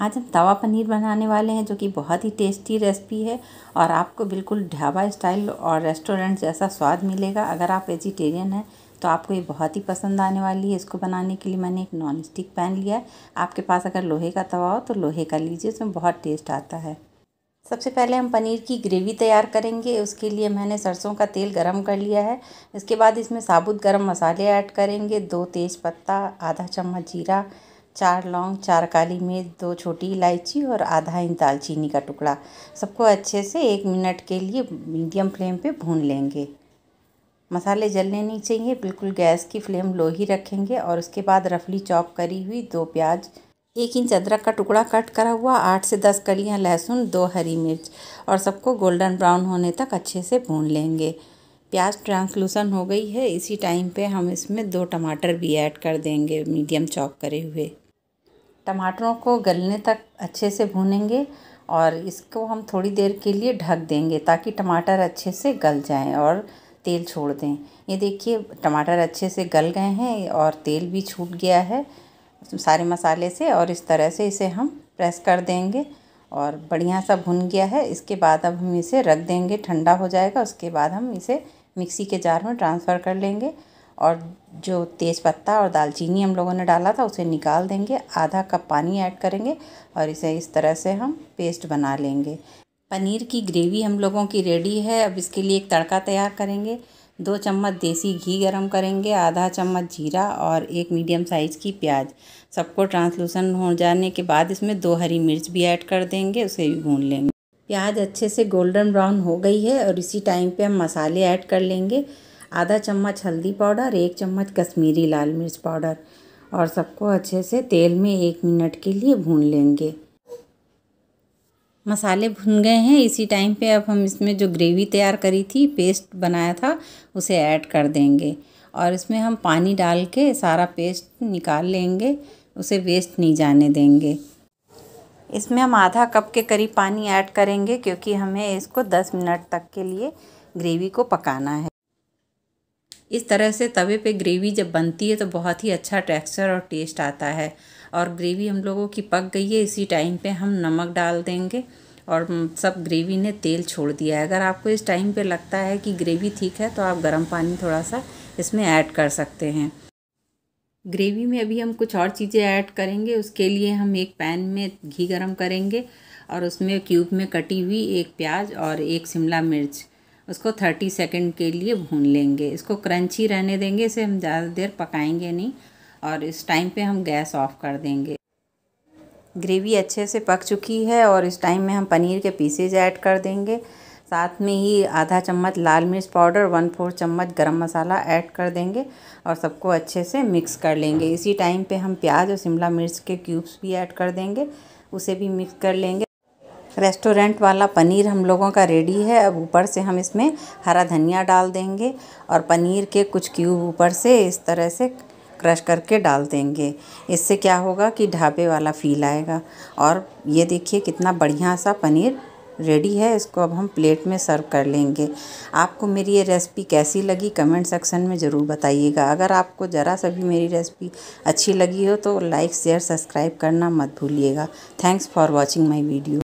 आज हम तवा पनीर बनाने वाले हैं जो कि बहुत ही टेस्टी रेसिपी है और आपको बिल्कुल ढाबा स्टाइल और रेस्टोरेंट जैसा स्वाद मिलेगा अगर आप वेजिटेरियन हैं तो आपको ये बहुत ही पसंद आने वाली है इसको बनाने के लिए मैंने एक नॉन स्टिक पैन लिया है आपके पास अगर लोहे का तवा हो तो लोहे का लीजिए इसमें बहुत टेस्ट आता है सबसे पहले हम पनीर की ग्रेवी तैयार करेंगे उसके लिए मैंने सरसों का तेल गरम कर लिया है इसके बाद इसमें साबुत गरम मसाले ऐड करेंगे दो तेज़ पत्ता आधा चम्मच जीरा चार लौंग चार काली मिर्च दो छोटी इलायची और आधा इंच दालचीनी का टुकड़ा सबको अच्छे से एक मिनट के लिए मीडियम फ्लेम पे भून लेंगे मसाले जलने नहीं चाहिए बिल्कुल गैस की फ्लेम लो ही रखेंगे और उसके बाद रफली चॉप करी हुई दो प्याज एक इंच अदरक का टुकड़ा कट करा हुआ आठ से दस कलियाँ लहसुन दो हरी मिर्च और सबको गोल्डन ब्राउन होने तक अच्छे से भून लेंगे प्याज ट्रांसलूसन हो गई है इसी टाइम पे हम इसमें दो टमाटर भी ऐड कर देंगे मीडियम चॉप करे हुए टमाटरों को गलने तक अच्छे से भूनेंगे और इसको हम थोड़ी देर के लिए ढक देंगे ताकि टमाटर अच्छे से गल जाएं और तेल छोड़ दें ये देखिए टमाटर अच्छे से गल गए हैं और तेल भी छूट गया है सारे मसाले से और इस तरह से इसे हम प्रेस कर देंगे और बढ़िया सा भुन गया है इसके बाद अब हम इसे रख देंगे ठंडा हो जाएगा उसके बाद हम इसे मिक्सी के जार में ट्रांसफ़र कर लेंगे और जो तेज़पत्ता और दालचीनी हम लोगों ने डाला था उसे निकाल देंगे आधा कप पानी ऐड करेंगे और इसे इस तरह से हम पेस्ट बना लेंगे पनीर की ग्रेवी हम लोगों की रेडी है अब इसके लिए एक तड़का तैयार करेंगे दो चम्मच देसी घी गरम करेंगे आधा चम्मच जीरा और एक मीडियम साइज़ की प्याज सबको ट्रांसलूसन हो जाने के बाद इसमें दो हरी मिर्च भी ऐड कर देंगे उसे भी भून लेंगे प्याज अच्छे से गोल्डन ब्राउन हो गई है और इसी टाइम पे हम मसाले ऐड कर लेंगे आधा चम्मच हल्दी पाउडर एक चम्मच कश्मीरी लाल मिर्च पाउडर और सबको अच्छे से तेल में एक मिनट के लिए भून लेंगे मसाले भुन गए हैं इसी टाइम पे अब हम इसमें जो ग्रेवी तैयार करी थी पेस्ट बनाया था उसे ऐड कर देंगे और इसमें हम पानी डाल के सारा पेस्ट निकाल लेंगे उसे वेस्ट नहीं जाने देंगे इसमें हम आधा कप के करीब पानी ऐड करेंगे क्योंकि हमें इसको 10 मिनट तक के लिए ग्रेवी को पकाना है इस तरह से तवे पे ग्रेवी जब बनती है तो बहुत ही अच्छा टेक्सचर और टेस्ट आता है और ग्रेवी हम लोगों की पक गई है इसी टाइम पे हम नमक डाल देंगे और सब ग्रेवी ने तेल छोड़ दिया है अगर आपको इस टाइम पे लगता है कि ग्रेवी ठीक है तो आप गर्म पानी थोड़ा सा इसमें ऐड कर सकते हैं ग्रेवी में अभी हम कुछ और चीज़ें ऐड करेंगे उसके लिए हम एक पैन में घी गरम करेंगे और उसमें क्यूब में कटी हुई एक प्याज और एक शिमला मिर्च उसको थर्टी सेकेंड के लिए भून लेंगे इसको क्रंची रहने देंगे इसे हम ज़्यादा देर पकाएंगे नहीं और इस टाइम पे हम गैस ऑफ कर देंगे ग्रेवी अच्छे से पक चुकी है और इस टाइम में हम पनीर के पीसेज ऐड कर देंगे साथ में ही आधा चम्मच लाल मिर्च पाउडर वन फोर चम्मच गरम मसाला ऐड कर देंगे और सबको अच्छे से मिक्स कर लेंगे इसी टाइम पे हम प्याज और शिमला मिर्च के क्यूब्स भी ऐड कर देंगे उसे भी मिक्स कर लेंगे रेस्टोरेंट वाला पनीर हम लोगों का रेडी है अब ऊपर से हम इसमें हरा धनिया डाल देंगे और पनीर के कुछ क्यूब ऊपर से इस तरह से क्रश करके डाल देंगे इससे क्या होगा कि ढाबे वाला फील आएगा और ये देखिए कितना बढ़िया सा पनीर रेडी है इसको अब हम प्लेट में सर्व कर लेंगे आपको मेरी ये रेसिपी कैसी लगी कमेंट सेक्शन में ज़रूर बताइएगा अगर आपको ज़रा सा भी मेरी रेसिपी अच्छी लगी हो तो लाइक शेयर सब्सक्राइब करना मत भूलिएगा thanks for watching my video